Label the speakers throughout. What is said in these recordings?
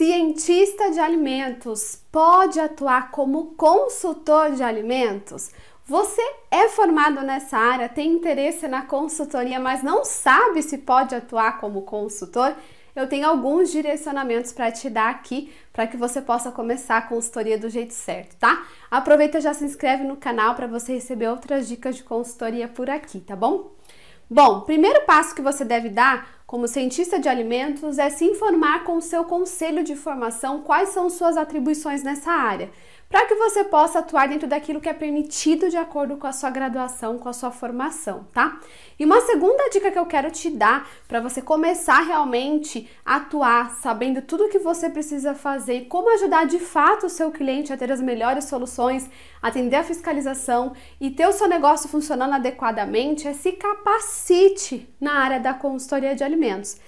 Speaker 1: cientista de alimentos pode atuar como consultor de alimentos? Você é formado nessa área, tem interesse na consultoria, mas não sabe se pode atuar como consultor? Eu tenho alguns direcionamentos para te dar aqui para que você possa começar a consultoria do jeito certo, tá? Aproveita e já se inscreve no canal para você receber outras dicas de consultoria por aqui, tá bom? Bom, primeiro passo que você deve dar como cientista de alimentos é se informar com o seu conselho de formação quais são suas atribuições nessa área, para que você possa atuar dentro daquilo que é permitido de acordo com a sua graduação, com a sua formação, tá? E uma segunda dica que eu quero te dar para você começar realmente a atuar, sabendo tudo o que você precisa fazer e como ajudar de fato o seu cliente a ter as melhores soluções, atender a fiscalização e ter o seu negócio funcionando adequadamente, é se capacite na área da consultoria de alimentos.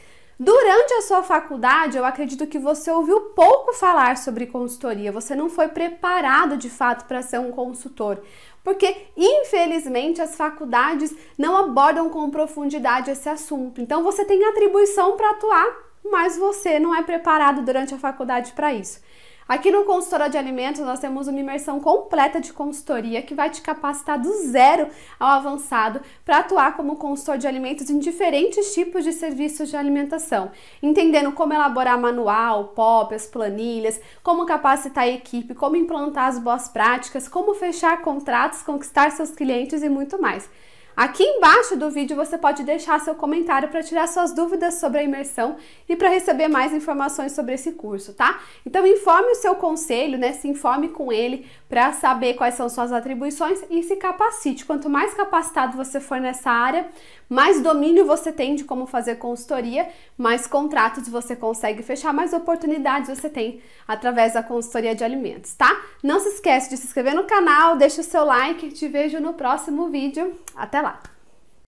Speaker 1: Durante a sua faculdade, eu acredito que você ouviu pouco falar sobre consultoria, você não foi preparado de fato para ser um consultor. Porque, infelizmente, as faculdades não abordam com profundidade esse assunto. Então, você tem atribuição para atuar, mas você não é preparado durante a faculdade para isso. Aqui no Consultora de Alimentos, nós temos uma imersão completa de consultoria que vai te capacitar do zero ao avançado para atuar como consultor de alimentos em diferentes tipos de serviços de alimentação, entendendo como elaborar manual, POP, as planilhas, como capacitar a equipe, como implantar as boas práticas, como fechar contratos, conquistar seus clientes e muito mais. Aqui embaixo do vídeo você pode deixar seu comentário para tirar suas dúvidas sobre a imersão e para receber mais informações sobre esse curso, tá? Então informe o seu conselho, né? Se informe com ele para saber quais são suas atribuições e se capacite. Quanto mais capacitado você for nessa área, mais domínio você tem de como fazer consultoria, mais contratos você consegue fechar, mais oportunidades você tem através da consultoria de alimentos, tá? Não se esquece de se inscrever no canal, deixa o seu like, te vejo no próximo vídeo. Até lá!